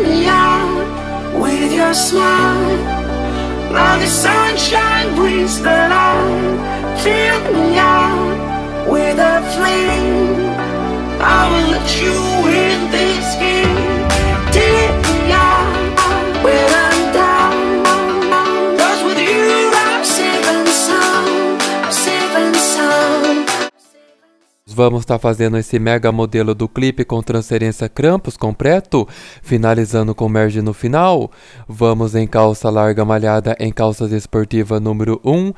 me out with your smile Now the sunshine brings the light Fill me out with a flame I will let you in this game Vamos estar tá fazendo esse mega modelo do clipe com transferência crampos completo, finalizando com merge no final. Vamos em calça larga malhada em calças esportiva número 1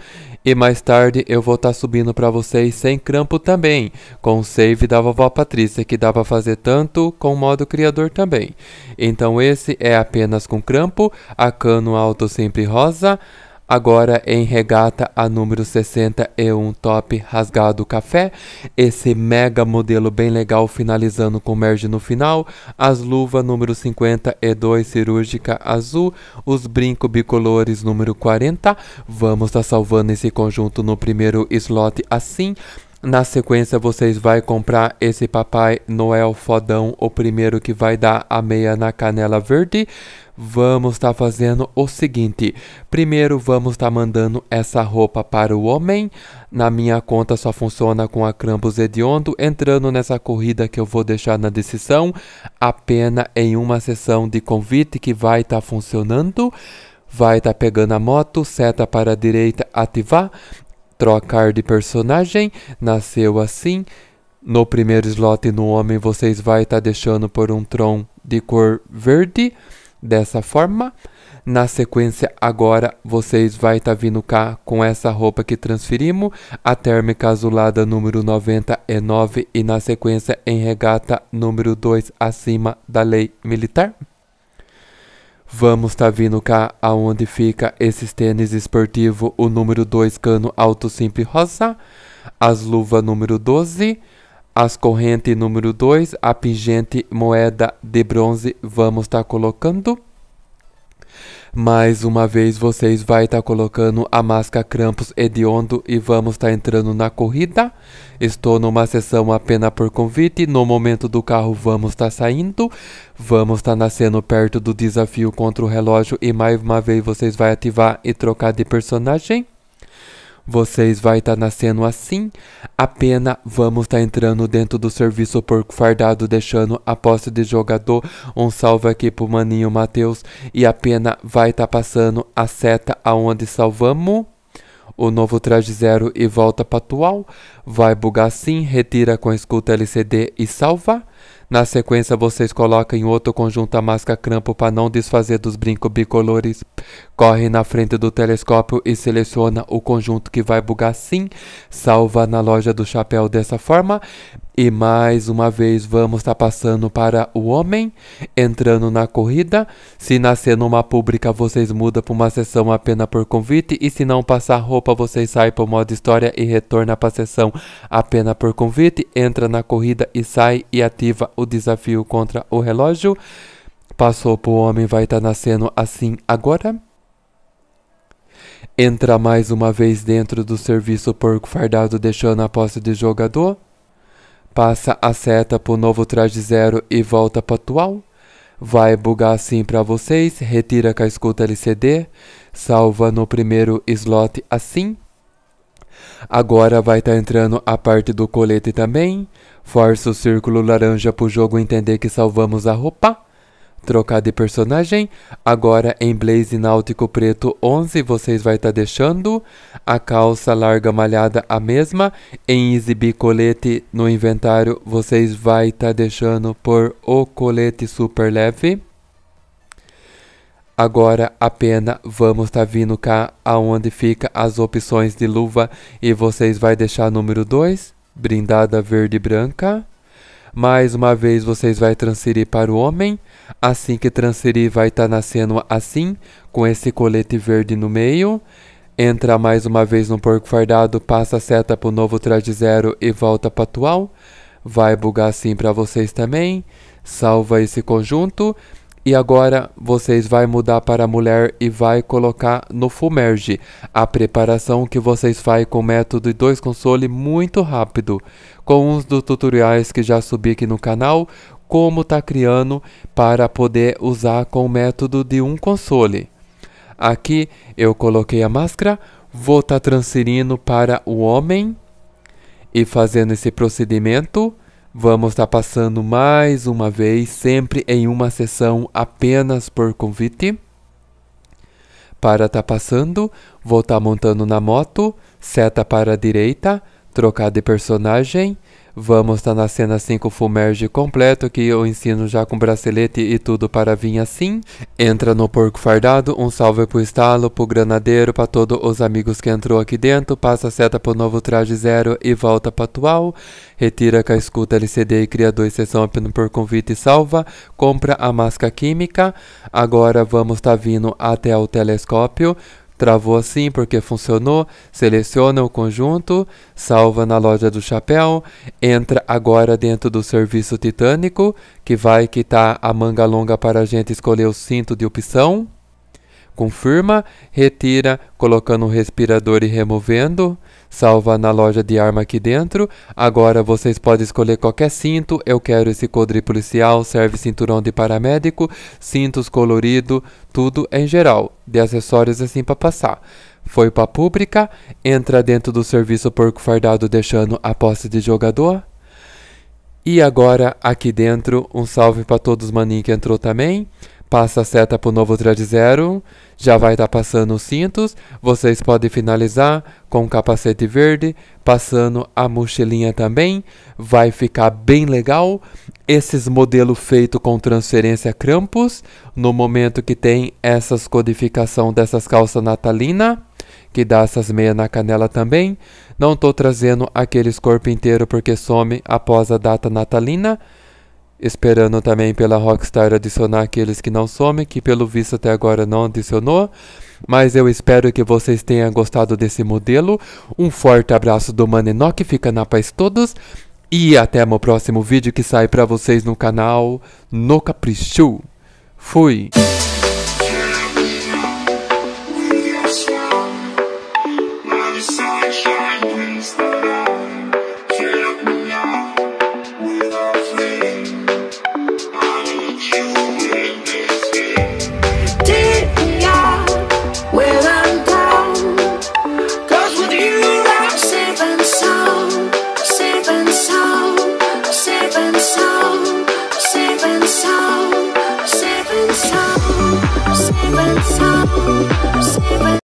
e mais tarde eu vou estar tá subindo para vocês sem crampo também, com save da vovó Patrícia que dá para fazer tanto com o modo criador também. Então esse é apenas com crampo, a cano alto sempre rosa, Agora em regata a número 61 um top rasgado café. Esse mega modelo bem legal finalizando com merge no final. As luvas número 52 cirúrgica azul. Os brinco bicolores número 40. Vamos estar tá salvando esse conjunto no primeiro slot assim. Na sequência, vocês vai comprar esse Papai Noel fodão, o primeiro que vai dar a meia na canela verde. Vamos estar tá fazendo o seguinte. Primeiro, vamos estar tá mandando essa roupa para o homem. Na minha conta só funciona com a Crambos Hediondo. Entrando nessa corrida que eu vou deixar na decisão. Apenas em uma sessão de convite que vai estar tá funcionando vai estar tá pegando a moto, seta para a direita, ativar trocar de personagem, nasceu assim. No primeiro slot no homem vocês vai estar tá deixando por um tron de cor verde, dessa forma. Na sequência agora vocês vai estar tá vindo cá com essa roupa que transferimos, a térmica azulada número 99 é e na sequência em regata número 2 acima da lei militar. Vamos tá vindo cá aonde fica esses tênis esportivo, o número 2 cano alto simples rosa, as luvas número 12, as correntes número 2, a pingente moeda de bronze, vamos tá colocando. Mais uma vez vocês vai estar tá colocando a máscara Krampus hediondo e vamos estar tá entrando na corrida. Estou numa sessão apenas por convite, no momento do carro vamos estar tá saindo. Vamos estar tá nascendo perto do desafio contra o relógio e mais uma vez vocês vai ativar e trocar de personagem vocês vai estar tá nascendo assim, apenas vamos estar tá entrando dentro do serviço porco fardado, deixando a posse de jogador, um salve aqui pro maninho Matheus, e apenas vai estar tá passando a seta aonde salvamos o novo traje zero e volta atual vai bugar sim, retira com escuta LCD e salva. Na sequência, vocês colocam em outro conjunto a máscara crampo para não desfazer dos brincos bicolores. Corre na frente do telescópio e seleciona o conjunto que vai bugar sim. Salva na loja do chapéu dessa forma. E mais uma vez vamos estar tá passando para o homem, entrando na corrida. Se nascer numa pública, vocês mudam para uma sessão apenas por convite. E se não passar roupa, vocês saem para o modo história e retorna para a sessão apenas por convite. Entra na corrida e sai e ativa viva o desafio contra o relógio. Passou pro homem, vai estar tá nascendo assim agora. Entra mais uma vez dentro do serviço porco fardado, deixando a posse de jogador. Passa a seta pro novo traje zero e volta pro atual. Vai bugar assim para vocês, retira com a escuta LCD, salva no primeiro slot assim. Agora vai estar tá entrando a parte do colete também. Força o círculo laranja pro jogo entender que salvamos a roupa. Trocar de personagem. Agora em blaze náutico preto 11 vocês vai estar tá deixando. A calça larga malhada a mesma. Em exibir colete no inventário vocês vai estar tá deixando por o colete super leve. Agora apenas vamos tá vindo cá aonde fica as opções de luva e vocês vai deixar número 2, brindada verde e branca. Mais uma vez vocês vai transferir para o homem. Assim que transferir vai estar tá nascendo assim, com esse colete verde no meio. Entra mais uma vez no porco fardado, passa a seta para o novo traje zero e volta para atual. Vai bugar assim para vocês também. Salva esse conjunto. E agora vocês vai mudar para mulher e vai colocar no full merge A preparação que vocês faz com método de dois console muito rápido. Com uns dos tutoriais que já subi aqui no canal, como tá criando para poder usar com o método de um console. Aqui eu coloquei a máscara, vou estar tá transferindo para o homem e fazendo esse procedimento Vamos estar tá passando mais uma vez, sempre em uma sessão apenas por convite. Para estar tá passando, vou estar tá montando na moto, seta para a direita, trocar de personagem. Vamos estar tá na cena 5 assim Full Merge completo, que eu ensino já com bracelete e tudo para vir assim. Entra no porco fardado, um salve pro estalo, pro granadeiro, para todos os amigos que entrou aqui dentro. Passa a seta pro novo traje zero e volta pra atual. Retira com a escuta LCD e cria dois sessão up por convite e salva. Compra a máscara química. Agora vamos estar tá vindo até o telescópio travou assim porque funcionou, seleciona o conjunto, salva na loja do chapéu, entra agora dentro do serviço titânico, que vai quitar a manga longa para a gente escolher o cinto de opção, confirma, retira, colocando o respirador e removendo, salva na loja de arma aqui dentro. Agora vocês podem escolher qualquer cinto. Eu quero esse coldre policial, serve cinturão de paramédico, cintos colorido, tudo em geral, de acessórios assim para passar. Foi para pública, entra dentro do serviço porco fardado deixando a posse de jogador. E agora aqui dentro, um salve para todos os maninhos que entrou também. Passa a seta pro novo thread zero já vai estar tá passando os cintos. Vocês podem finalizar com o capacete verde, passando a mochilinha também. Vai ficar bem legal. Esses modelos feito com transferência Krampus, no momento que tem essas codificação dessas calças natalina, que dá essas meias na canela também. Não estou trazendo aqueles corpo inteiro porque some após a data natalina. Esperando também pela Rockstar adicionar aqueles que não somem, que pelo visto até agora não adicionou. Mas eu espero que vocês tenham gostado desse modelo. Um forte abraço do Manenoc, fica na paz todos. E até meu próximo vídeo que sai pra vocês no canal No Capricho. Fui!